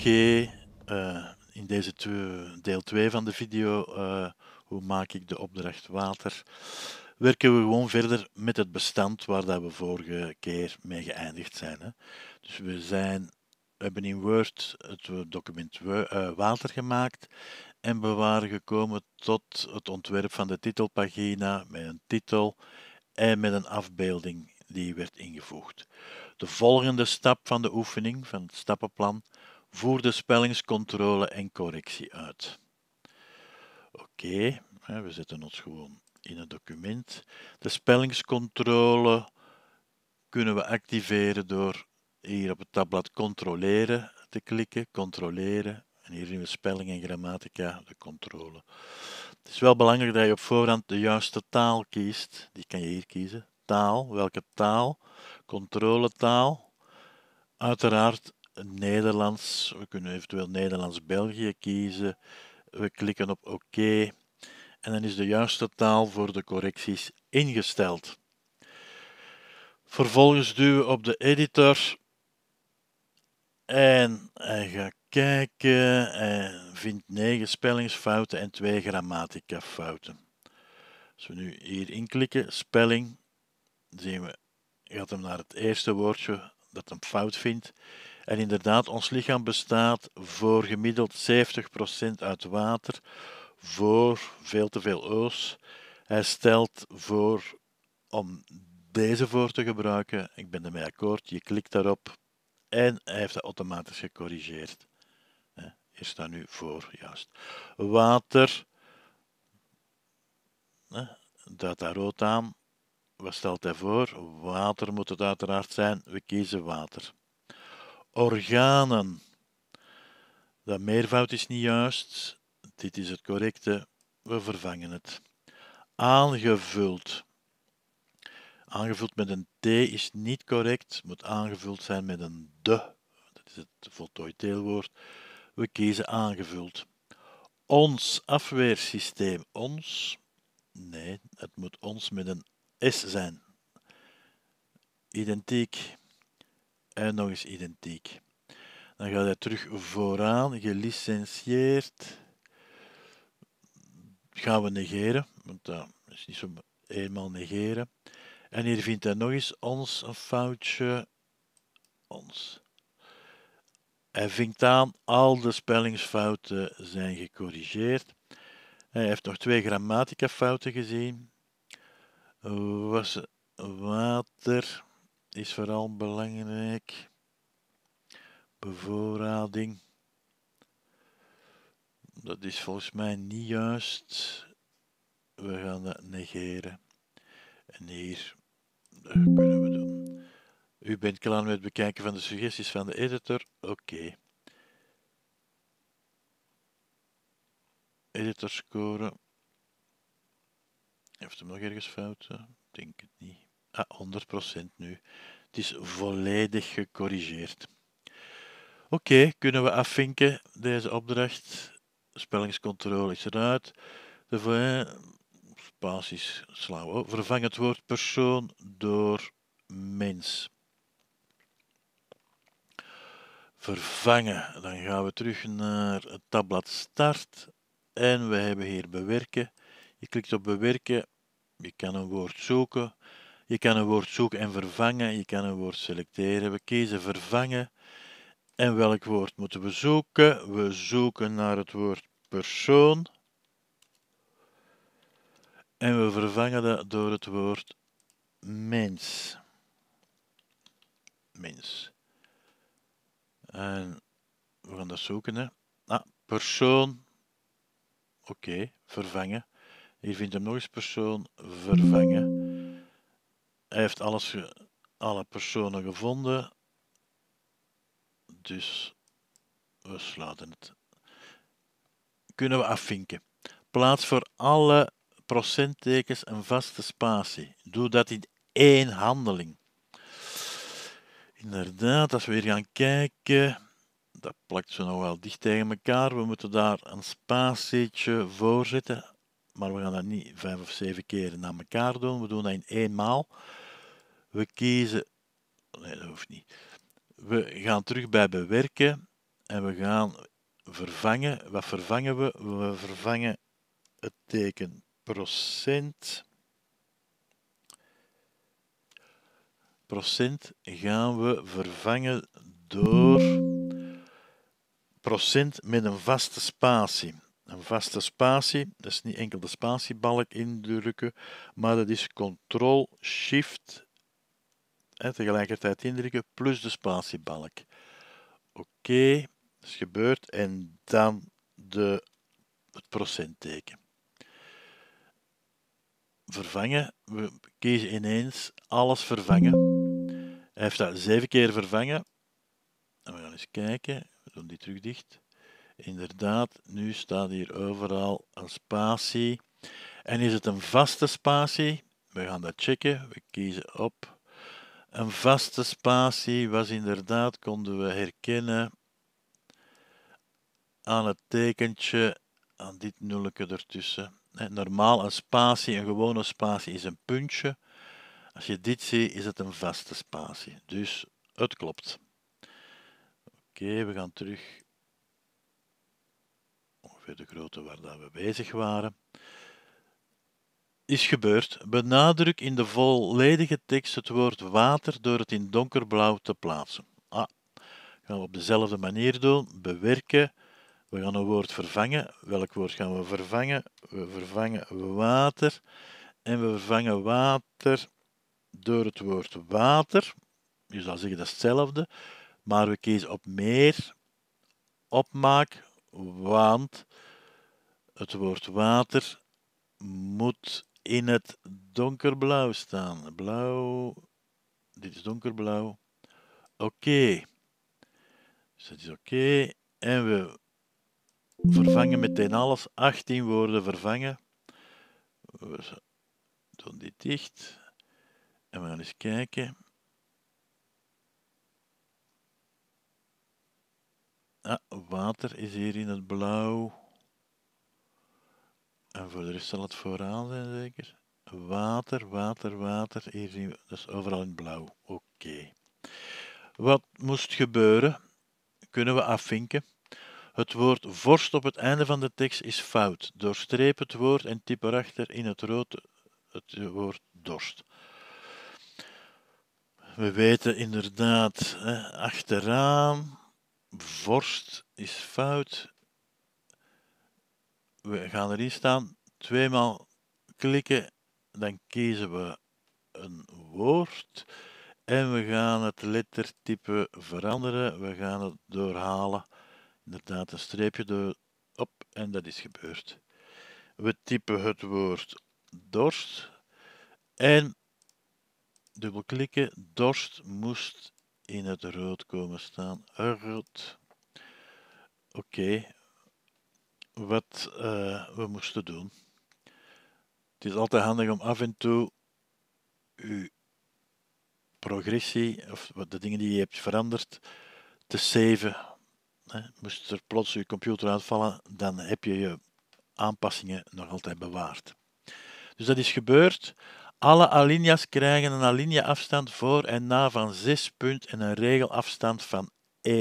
oké, eh, in deze deel 2 van de video, eh, hoe maak ik de opdracht water, werken we gewoon verder met het bestand waar dat we vorige keer mee geëindigd zijn. Hè. Dus we zijn we hebben in Word het document eh, water gemaakt en we waren gekomen tot het ontwerp van de titelpagina met een titel en met een afbeelding die werd ingevoegd. De volgende stap van de oefening, van het stappenplan, voer de spellingscontrole en correctie uit. Oké, we zetten ons gewoon in het document. De spellingscontrole kunnen we activeren door hier op het tabblad controleren te klikken, controleren. En hier zien we spelling en grammatica, de controle. Het is wel belangrijk dat je op voorhand de juiste taal kiest. Die kan je hier kiezen. Taal, welke taal? Controletaal. Uiteraard Nederlands. We kunnen eventueel Nederlands-België kiezen. We klikken op OK. En dan is de juiste taal voor de correcties ingesteld. Vervolgens duwen we op de editor. En hij gaat kijken en vindt 9 spellingsfouten en 2 grammatica fouten. Als we nu hier klikken spelling, zien we, gaat hem naar het eerste woordje dat hem fout vindt. En inderdaad, ons lichaam bestaat voor gemiddeld 70% uit water, voor veel te veel oos. Hij stelt voor om deze voor te gebruiken. Ik ben ermee akkoord. Je klikt daarop en hij heeft dat automatisch gecorrigeerd. Hier staat nu voor, juist. Water, dat daar rood aan. Wat stelt hij voor? Water moet het uiteraard zijn. We kiezen water organen. Dat meervoud is niet juist. Dit is het correcte. We vervangen het. Aangevuld. Aangevuld met een T is niet correct. Moet aangevuld zijn met een de. Dat is het voltooid deelwoord. We kiezen aangevuld. Ons afweersysteem. Ons. Nee, het moet ons met een S zijn. Identiek en nog eens identiek. Dan gaat hij terug vooraan, gelicentieerd. Gaan we negeren, want dat is niet zo eenmaal negeren. En hier vindt hij nog eens ons een foutje. Ons. Hij vinkt aan, al de spellingsfouten zijn gecorrigeerd. Hij heeft nog twee grammatica fouten gezien. Was water is vooral belangrijk. Bevoorrading. Dat is volgens mij niet juist. We gaan dat negeren. En hier dat kunnen we doen. U bent klaar met het bekijken van de suggesties van de editor. Oké. Okay. Editor scoren. Heeft hem nog ergens fouten? Denk het niet. 100% nu. Het is volledig gecorrigeerd. Oké, kunnen we afvinken deze opdracht? Spellingscontrole is eruit. De eh, spaties slaan Vervang het woord persoon door mens. Vervangen. Dan gaan we terug naar het tabblad start. En we hebben hier bewerken. Je klikt op bewerken. Je kan een woord zoeken. Je kan een woord zoeken en vervangen. Je kan een woord selecteren. We kiezen vervangen. En welk woord moeten we zoeken? We zoeken naar het woord persoon. En we vervangen dat door het woord mens. Mens. En we gaan dat zoeken. Hè. Ah, persoon. Oké, vervangen. Hier vindt hem nog eens persoon. Vervangen. Hij heeft alles, alle personen gevonden. Dus we sluiten het. Kunnen we afvinken. Plaats voor alle procenttekens een vaste spatie. Doe dat in één handeling. Inderdaad, als we hier gaan kijken, dat plakt ze nog wel dicht tegen elkaar. We moeten daar een spatietje voor zetten, maar we gaan dat niet vijf of zeven keren na elkaar doen. We doen dat in één maal. We kiezen... Nee, dat hoeft niet. We gaan terug bij bewerken en we gaan vervangen. Wat vervangen we? We vervangen het teken procent. Procent gaan we vervangen door procent met een vaste spatie. Een vaste spatie, dat is niet enkel de spatiebalk indrukken, maar dat is Ctrl-Shift tegelijkertijd indrukken, plus de spatiebalk. Oké, dat is gebeurd. En dan de, het procentteken. Vervangen, we kiezen ineens alles vervangen. Hij heeft dat zeven keer vervangen. En we gaan eens kijken, we doen die terug dicht. Inderdaad, nu staat hier overal een spatie. En is het een vaste spatie? We gaan dat checken. We kiezen op een vaste spatie was inderdaad, konden we herkennen aan het tekentje, aan dit nulletje ertussen. Normaal een spatie, een gewone spatie is een puntje. Als je dit ziet, is het een vaste spatie. Dus het klopt. Oké, we gaan terug ongeveer de grootte waar we bezig waren is gebeurd, benadruk in de volledige tekst het woord water door het in donkerblauw te plaatsen. Ah, gaan we op dezelfde manier doen. Bewerken. We gaan een woord vervangen. Welk woord gaan we vervangen? We vervangen water. En we vervangen water door het woord water. Je zou zeggen dat is hetzelfde. Maar we kiezen op meer, opmaak, want het woord water moet in het donkerblauw staan. Blauw, dit is donkerblauw. Oké. Dus dat is oké. En we vervangen meteen alles. 18 woorden vervangen. We doen dit dicht. En we gaan eens kijken. Ah, water is hier in het blauw. En voor de rest zal het vooraan zijn, zeker. Water, water, water. Hier zien we, dat overal in blauw. Oké. Wat moest gebeuren? Kunnen we afvinken? Het woord vorst op het einde van de tekst is fout. Doorstreep het woord en typ erachter in het rood het woord dorst. We weten inderdaad, hè, achteraan, vorst is fout we gaan erin staan, tweemaal klikken, dan kiezen we een woord en we gaan het lettertype veranderen. We gaan het doorhalen, inderdaad een streepje door op en dat is gebeurd. We typen het woord dorst en dubbelklikken, dorst moest in het rood komen staan. Rood. Oké, wat eh, we moesten doen. Het is altijd handig om af en toe uw progressie of de dingen die je hebt veranderd te saven. Moest er plots je computer uitvallen, dan heb je je aanpassingen nog altijd bewaard. Dus dat is gebeurd. Alle alinea's krijgen een alinea-afstand voor en na van 6 punt en een regelafstand van 1,5.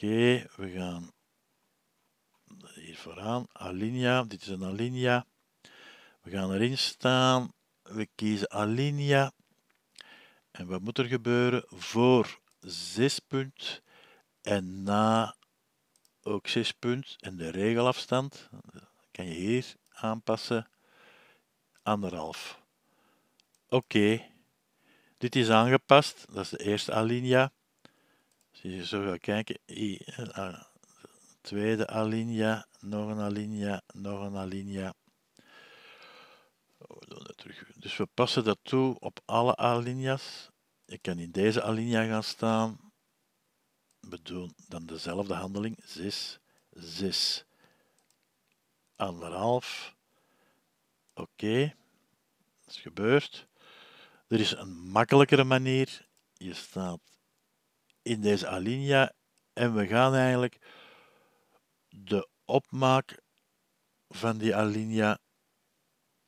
Oké, we gaan hier vooraan. Alinea, dit is een Alinea. We gaan erin staan. We kiezen Alinea. En wat moet er gebeuren? Voor 6 punt en na ook 6 punt. En de regelafstand kan je hier aanpassen. Anderhalf. Oké. Dit is aangepast. Dat is de eerste alinea je zo gaat kijken, I, uh, tweede alinea, nog een alinea, nog een alinea. Oh, we doen dat terug. Dus we passen dat toe op alle alinea's. Je kan in deze alinea gaan staan. We doen dan dezelfde handeling, 6, 6. Anderhalf. Oké, dat is gebeurd. Er is een makkelijkere manier. Je staat in deze alinea en we gaan eigenlijk de opmaak van die alinea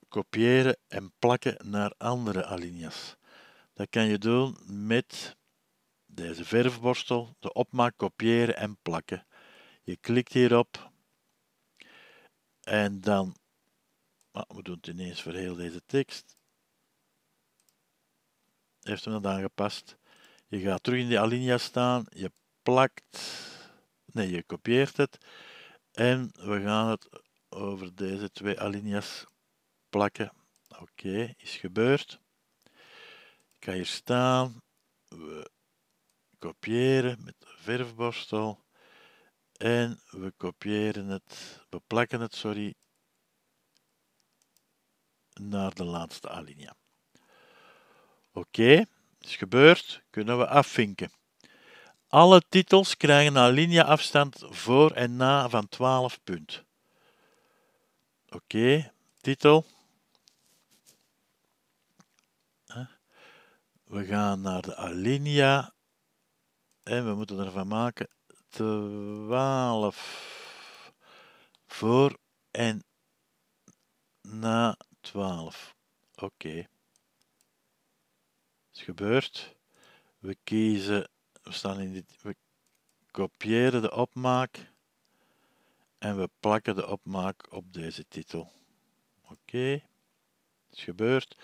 kopiëren en plakken naar andere alinea's. Dat kan je doen met deze verfborstel, de opmaak kopiëren en plakken. Je klikt hierop en dan, ah, we doen het ineens voor heel deze tekst, heeft hem dat aangepast. Je gaat terug in die alinea staan, je plakt, nee, je kopieert het. En we gaan het over deze twee alinea's plakken. Oké, is gebeurd. Ik ga hier staan. We kopiëren met de verfborstel. En we kopiëren het, we plakken het, sorry, naar de laatste alinea. Oké is gebeurd, kunnen we afvinken. Alle titels krijgen een lineaafstand voor en na van 12 punt. Oké, titel. We gaan naar de alinea en we moeten ervan maken 12 voor en na 12. Oké is gebeurd. We kiezen, we staan in dit, we kopiëren de opmaak en we plakken de opmaak op deze titel. Oké, het is gebeurd.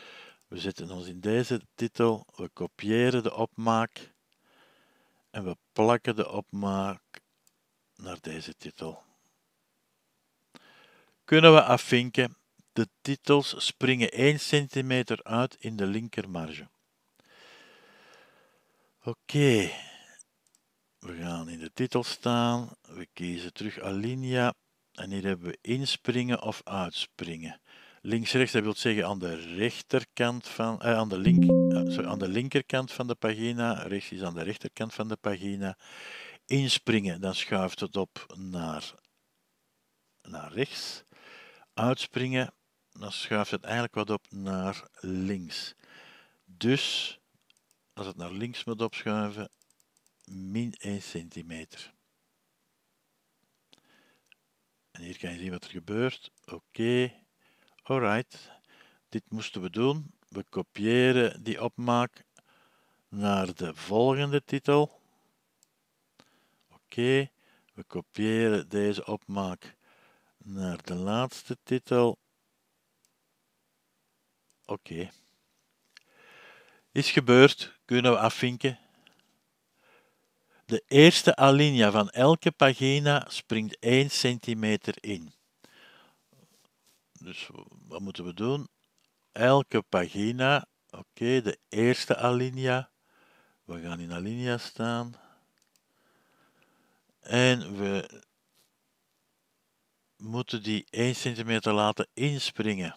We zetten ons in deze titel, we kopiëren de opmaak en we plakken de opmaak naar deze titel. Kunnen we afvinken? De titels springen 1 centimeter uit in de linkermarge. Oké. We gaan in de titel staan. We kiezen terug Alinea. En hier hebben we inspringen of uitspringen. Links-rechts, dat wil zeggen aan de rechterkant van, eh, aan, de link, eh, sorry, aan de linkerkant van de pagina. Rechts is aan de rechterkant van de pagina. Inspringen, dan schuift het op naar, naar rechts. Uitspringen, dan schuift het eigenlijk wat op naar links. Dus als het naar links moet opschuiven, min 1 centimeter. En hier kan je zien wat er gebeurt. Oké, okay. alright. Dit moesten we doen. We kopiëren die opmaak naar de volgende titel. Oké, we kopiëren deze opmaak naar de laatste titel. Oké is gebeurd kunnen we afvinken. De eerste alinea van elke pagina springt 1 centimeter in. Dus wat moeten we doen? Elke pagina, oké, de eerste alinea. We gaan in alinea staan. En we moeten die 1 centimeter laten inspringen.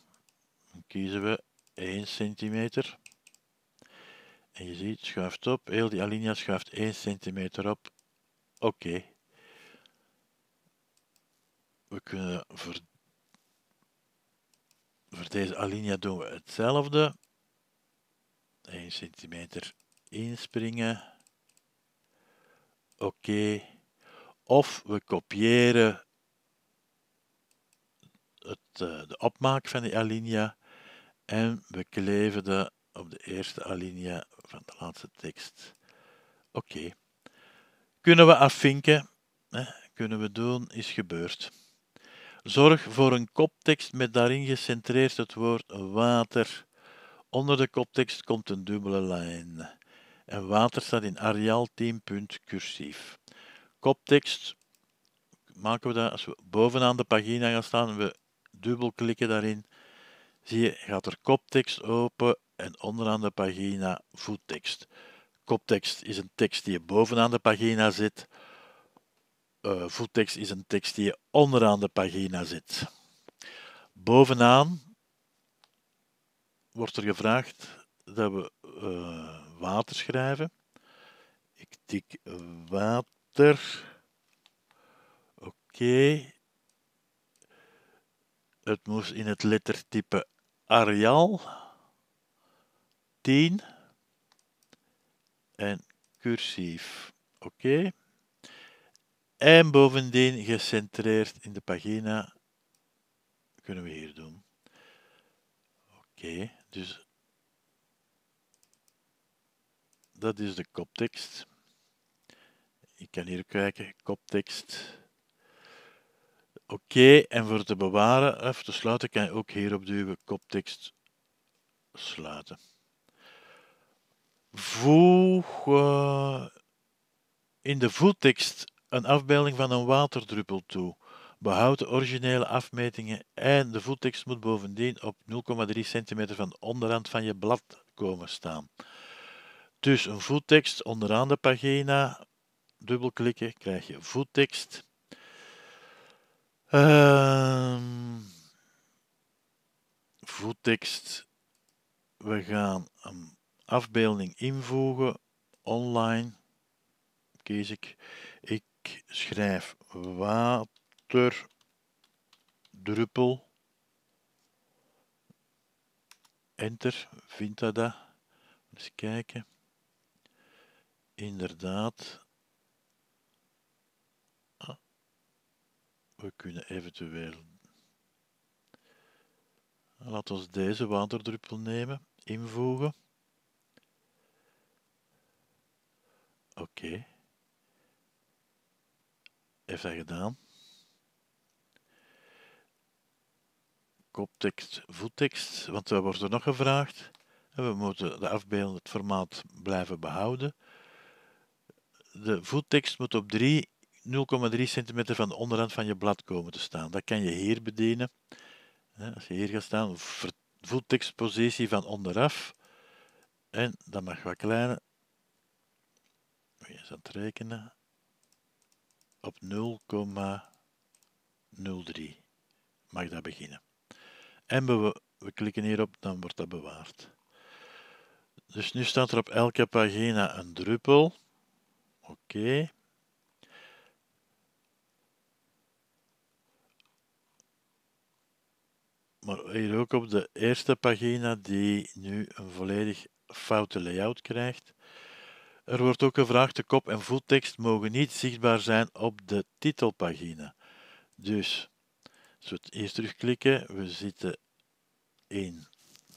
Dan kiezen we 1 centimeter. En je ziet, schuift op, heel die alinea schuift 1 centimeter op. Oké. We kunnen voor, voor deze alinea doen we hetzelfde. 1 centimeter inspringen. Oké. Of we kopiëren het, eh, de opmaak van die alinea en we kleven de op de eerste alinea van de laatste tekst. Oké. Kunnen we afvinken? Hè? Kunnen we doen, is gebeurd. Zorg voor een koptekst met daarin gecentreerd het woord water. Onder de koptekst komt een dubbele lijn. En water staat in Arial 10 cursief. Koptekst maken we dat als we bovenaan de pagina gaan staan. We dubbelklikken daarin. Zie je, gaat er koptekst open en onderaan de pagina voettekst. Koptekst is een tekst die je bovenaan de pagina zit. Uh, eh, voettekst is een tekst die je onderaan de pagina zit. Bovenaan wordt er gevraagd dat we uh, water schrijven. Ik tik water. Oké. Het moest in het lettertype Arial. 10 en cursief. Oké. Okay. En bovendien gecentreerd in de pagina kunnen we hier doen. Oké, dus dat is de koptekst. Ik kan hier kijken, koptekst. Oké, en voor te bewaren of te sluiten kan je ook hierop duwen, koptekst sluiten voeg eh, in de voettekst een afbeelding van een waterdruppel toe. Behoud de originele afmetingen en de voettekst moet bovendien op 0,3 centimeter van de onderrand van je blad komen staan. Dus een voettekst onderaan de pagina. Dubbelklikken, krijg je voettekst. Uh, voettekst. We gaan afbeelding invoegen, online, kies ik. Ik schrijf waterdruppel, enter, vindt dat dat? Eens kijken. Inderdaad. Ah, we kunnen eventueel Laat ons deze waterdruppel nemen, invoegen. Oké. Okay. Heeft dat gedaan. Koptekst, voettekst, want dat wordt er nog gevraagd. We moeten de afbeelding, het formaat blijven behouden. De voettekst moet op 3 0,3 centimeter van de onderkant van je blad komen te staan. Dat kan je hier bedienen. Als je hier gaat staan, voettekstpositie van onderaf. En dat mag wat kleiner ben eens het rekenen, op 0,03 mag dat beginnen. En we, we klikken hierop, dan wordt dat bewaard. Dus nu staat er op elke pagina een druppel. Oké. Maar hier ook op de eerste pagina die nu een volledig foute layout krijgt. Er wordt ook gevraagd de kop- en voettekst mogen niet zichtbaar zijn op de titelpagina. Dus, als we eerst terugklikken, we zitten in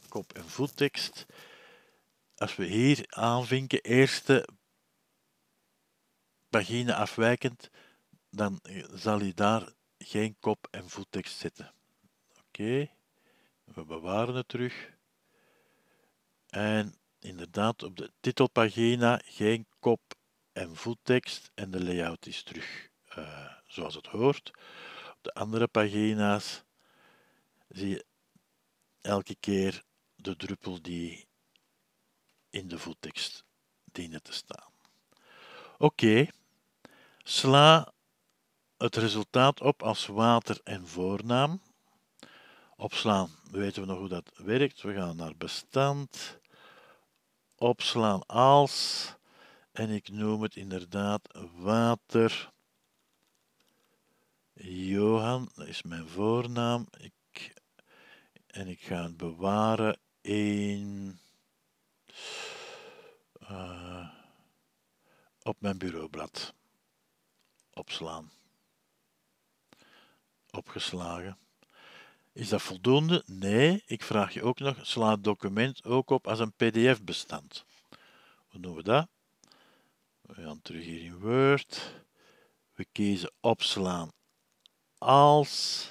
kop- en voettekst. Als we hier aanvinken, eerste pagina afwijkend, dan zal hij daar geen kop- en voettekst zetten. Oké, we bewaren het terug. En inderdaad op de titelpagina geen kop en voettekst en de layout is terug eh, zoals het hoort. Op de andere pagina's zie je elke keer de druppel die in de voettekst dienen te staan. Oké, sla het resultaat op als water en voornaam. Opslaan weten we nog hoe dat werkt. We gaan naar bestand opslaan als en ik noem het inderdaad water. Johan is mijn voornaam. Ik, en ik ga het bewaren in. Eh, op mijn bureaublad. Opslaan. Opgeslagen. Is dat voldoende? Nee, ik vraag je ook nog, sla het document ook op als een pdf-bestand. Hoe doen we dat? We gaan terug hier in Word. We kiezen opslaan als.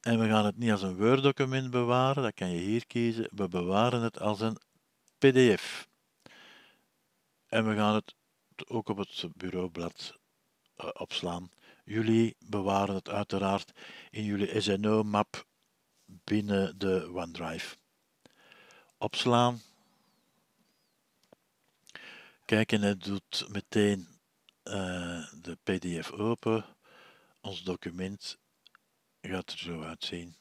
En we gaan het niet als een Word-document bewaren, dat kan je hier kiezen. We bewaren het als een pdf. En we gaan het ook op het bureaublad eh, opslaan. Jullie bewaren het uiteraard in jullie SNO-map binnen de OneDrive. Opslaan. Kijk, en het doet meteen eh, de PDF open. Ons document gaat er zo uitzien.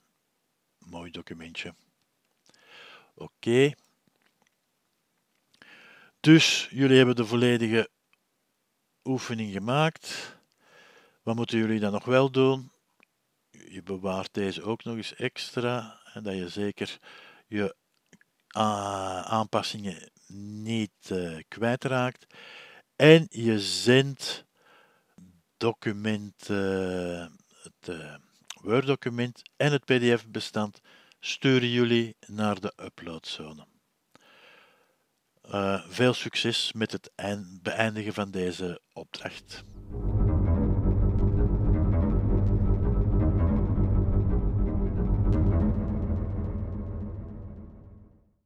Mooi documentje. Oké. Dus jullie hebben de volledige oefening gemaakt. Wat moeten jullie dan nog wel doen? Je bewaart deze ook nog eens extra. En dat je zeker je eh, aanpassingen niet eh, kwijtraakt. En je zendt document, eh, het Word-document en het PDF-bestand sturen jullie naar de uploadzone. veel succes met het beëindigen van deze opdracht.